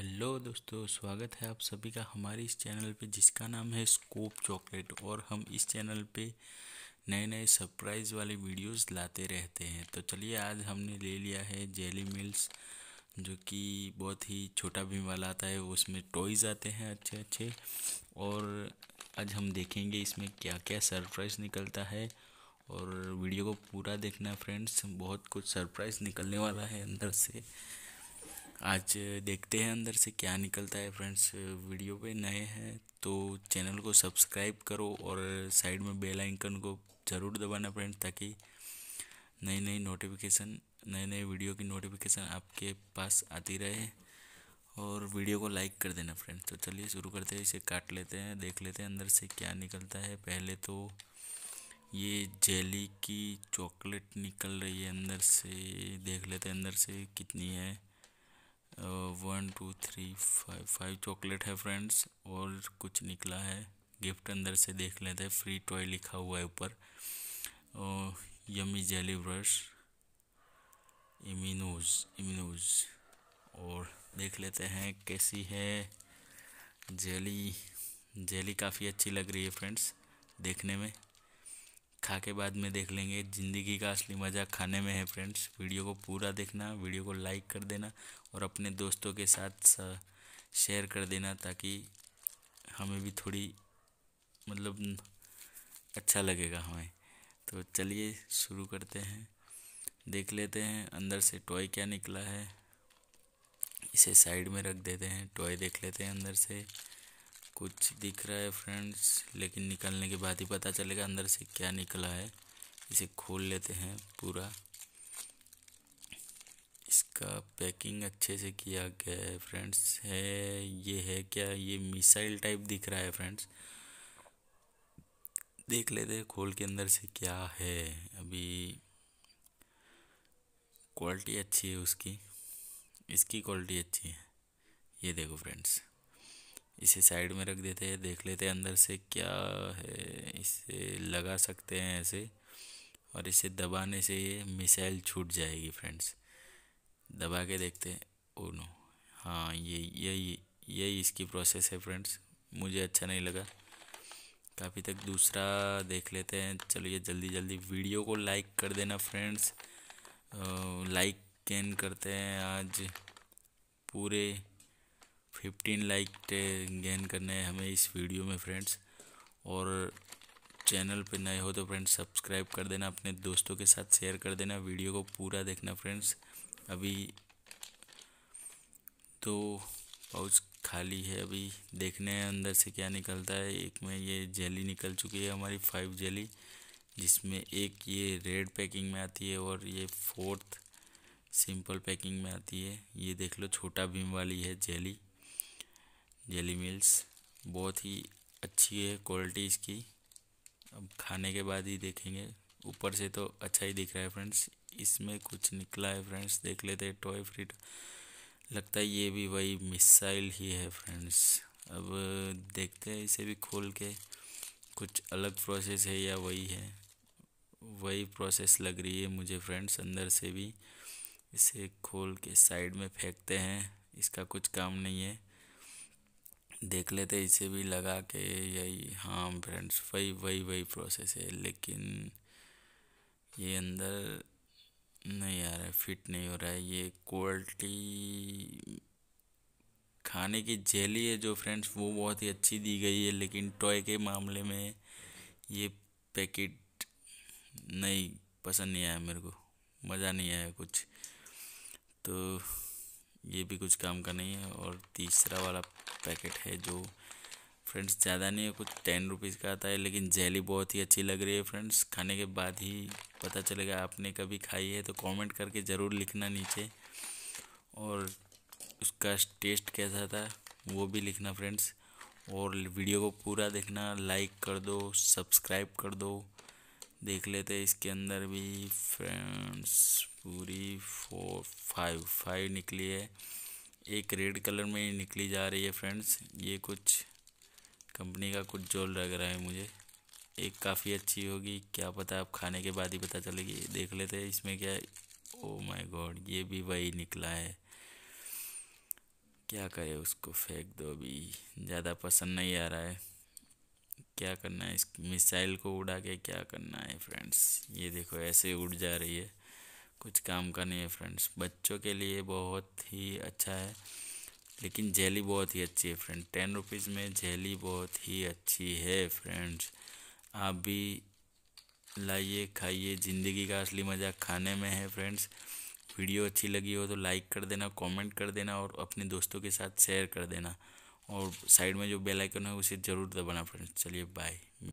hello दोस्तों स्वागत है आप सभी का हमारे इस चैनल पे जिसका नाम है स्कोप चॉकलेट और हम इस चैनल पे नए नए सरप्राइज़ वाले वीडियोस लाते रहते हैं तो चलिए आज हमने ले लिया है जेली मिल्स जो कि बहुत ही छोटा भीम वाला आता है उसमें टॉयज़ आते हैं अच्छे अच्छे और आज हम देखेंगे इसमें क्या क्या सरप्राइज़ निकलता है और वीडियो को पूरा देखना फ्रेंड्स बहुत कुछ सरप्राइज़ निकलने वाला है अंदर से आज देखते हैं अंदर से क्या निकलता है फ्रेंड्स वीडियो पे नए हैं तो चैनल को सब्सक्राइब करो और साइड में बेल आइकन को ज़रूर दबाना फ्रेंड्स ताकि नई नई नोटिफिकेशन नए नए वीडियो की नोटिफिकेशन आपके पास आती रहे और वीडियो को लाइक कर देना फ्रेंड्स तो चलिए शुरू करते हैं इसे काट लेते हैं देख लेते हैं अंदर से क्या निकलता है पहले तो ये जेली की चॉकलेट निकल रही है अंदर से देख लेते हैं अंदर से कितनी है one two three five five chocolate है फ्रेंड्स और कुछ निकला है गिफ्ट अंदर से देख लेते हैं फ्री टॉय लिखा हुआ है ऊपर यमी जेली ब्रश इमिनोज इमिनोज और देख लेते हैं कैसी है जेली जेली काफ़ी अच्छी लग रही है फ्रेंड्स देखने में खा के बाद में देख लेंगे ज़िंदगी का असली मज़ा खाने में है फ्रेंड्स वीडियो को पूरा देखना वीडियो को लाइक कर देना और अपने दोस्तों के साथ शेयर कर देना ताकि हमें भी थोड़ी मतलब अच्छा लगेगा हमें तो चलिए शुरू करते हैं देख लेते हैं अंदर से टॉय क्या निकला है इसे साइड में रख देते हैं टॉय देख लेते हैं अंदर से कुछ दिख रहा है फ्रेंड्स लेकिन निकलने के बाद ही पता चलेगा अंदर से क्या निकला है इसे खोल लेते हैं पूरा इसका पैकिंग अच्छे से किया गया है फ्रेंड्स है ये है क्या ये मिसाइल टाइप दिख रहा है फ्रेंड्स देख लेते हैं खोल के अंदर से क्या है अभी क्वालिटी अच्छी है उसकी इसकी क्वालिटी अच्छी है ये देखो फ्रेंड्स इसे साइड में रख देते हैं देख लेते हैं अंदर से क्या है इसे लगा सकते हैं ऐसे और इसे दबाने से ये मिसाइल छूट जाएगी फ्रेंड्स दबा के देखते हैं ओ नो हाँ ये यही यही इसकी प्रोसेस है फ्रेंड्स मुझे अच्छा नहीं लगा काफ़ी तक दूसरा देख लेते हैं चलो ये जल्दी जल्दी वीडियो को लाइक कर देना फ्रेंड्स लाइक कैन करते हैं आज पूरे फिफ्टीन लाइक गेन करने हैं हमें इस वीडियो में फ्रेंड्स और चैनल पे नए हो तो फ्रेंड्स सब्सक्राइब कर देना अपने दोस्तों के साथ शेयर कर देना वीडियो को पूरा देखना फ्रेंड्स अभी तो पाउच खाली है अभी देखने हैं अंदर से क्या निकलता है एक में ये जेली निकल चुकी है हमारी फाइव जेली जिसमें एक ये रेड पैकिंग में आती है और ये फोर्थ सिंपल पैकिंग में आती है ये देख लो छोटा भीम वाली है जेली जेली मिल्स बहुत ही अच्छी है क्वालिटी इसकी अब खाने के बाद ही देखेंगे ऊपर से तो अच्छा ही दिख रहा है फ्रेंड्स इसमें कुछ निकला है फ्रेंड्स देख लेते हैं टॉय फ्री लगता है ये भी वही मिसाइल ही है फ्रेंड्स अब देखते हैं इसे भी खोल के कुछ अलग प्रोसेस है या वही है वही प्रोसेस लग रही है मुझे फ्रेंड्स अंदर से भी इसे खोल के साइड में फेंकते हैं इसका कुछ काम नहीं है देख लेते इसे भी लगा के यही हाँ फ्रेंड्स वही वही वही प्रोसेस है लेकिन ये अंदर नहीं आ रहा है फिट नहीं हो रहा है ये क्वालिटी खाने की जेली है जो फ्रेंड्स वो बहुत ही अच्छी दी गई है लेकिन टॉय के मामले में ये पैकेट नहीं पसंद नहीं आया मेरे को मज़ा नहीं आया कुछ तो ये भी कुछ काम का नहीं है और तीसरा वाला पैकेट है जो फ्रेंड्स ज़्यादा नहीं है कुछ टेन रुपीज़ का आता है लेकिन जेली बहुत ही अच्छी लग रही है फ्रेंड्स खाने के बाद ही पता चलेगा आपने कभी खाई है तो कमेंट करके ज़रूर लिखना नीचे और उसका टेस्ट कैसा था वो भी लिखना फ्रेंड्स और वीडियो को पूरा देखना लाइक कर दो सब्सक्राइब कर दो देख लेते हैं इसके अंदर भी फ्रेंड्स पूरी फोर फाइव फाइव निकली है एक रेड कलर में ही निकली जा रही है फ्रेंड्स ये कुछ कंपनी का कुछ जोल लग रहा है मुझे एक काफ़ी अच्छी होगी क्या पता आप खाने के बाद ही पता चलेगी देख लेते हैं इसमें क्या है ओ माय गॉड ये भी वही निकला है क्या करे उसको फेंक दो अभी ज़्यादा पसंद नहीं आ रहा है क्या करना है इस मिसाइल को उड़ा के क्या करना है फ्रेंड्स ये देखो ऐसे उड़ जा रही है कुछ काम का नहीं है फ्रेंड्स बच्चों के लिए बहुत ही अच्छा है लेकिन जेली बहुत ही अच्छी है फ्रेंड टेन रुपीज़ में जेली बहुत ही अच्छी है फ्रेंड्स आप भी लाइए खाइए ज़िंदगी का असली मज़ा खाने में है फ्रेंड्स वीडियो अच्छी लगी हो तो लाइक कर देना कमेंट कर देना और अपने दोस्तों के साथ शेयर कर देना और साइड में जो बेल आइकन है उसे ज़रूर दबाना फ्रेंड्स चलिए बाय